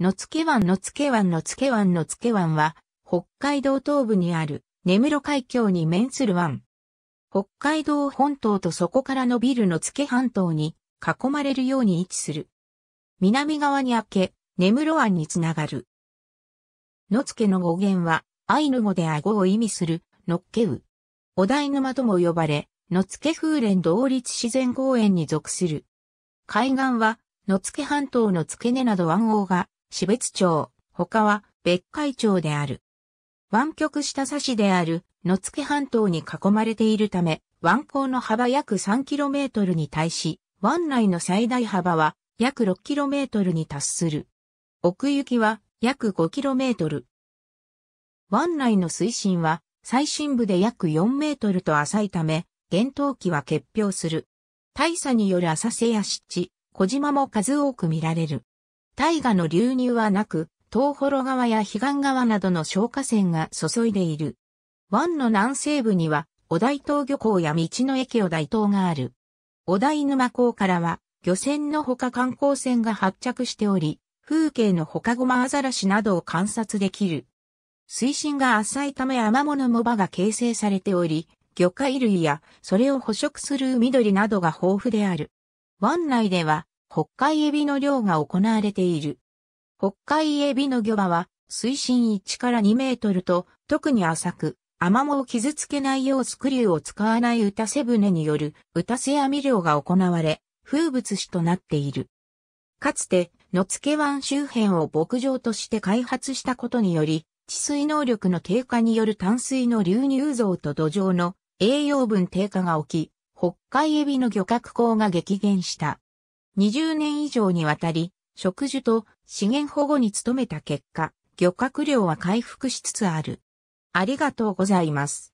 野付湾野付湾野付湾野付湾は、北海道東部にある、根室海峡に面する湾。北海道本島とそこから伸びる野付半島に、囲まれるように位置する。南側に開け、根室湾につながる。野付の語源は、アイヌ語で顎を意味する、のっけう。お台沼とも呼ばれ、野付風連同立自然公園に属する。海岸は、野付半島の付け根など湾王が標別町、他は別海町である。湾曲した差しである野付半島に囲まれているため、湾口の幅約 3km に対し、湾内の最大幅は約 6km に達する。奥行きは約 5km。湾内の水深は最深部で約4メートルと浅いため、厳冬期は欠氷する。大差による浅瀬や湿地、小島も数多く見られる。大河の流入はなく、東幌川や彼岸川などの消火栓が注いでいる。湾の南西部には、お台東漁港や道の駅お台東がある。お台沼港からは、漁船のほか観光船が発着しており、風景のほかゴマアザラシなどを観察できる。水深が浅いため雨物藻場が形成されており、魚介類やそれを捕食する海鳥などが豊富である。湾内では北海エビの漁が行われている。北海エビの漁場は、水深1から2メートルと、特に浅く、アマモを傷つけないようスクリューを使わない打たせ船による打たせ網漁が行われ、風物詩となっている。かつて、野付湾周辺を牧場として開発したことにより、治水能力の低下による淡水の流入増と土壌の栄養分低下が起き、北海エビの漁獲口が激減した。20年以上にわたり、植樹と資源保護に努めた結果、漁獲量は回復しつつある。ありがとうございます。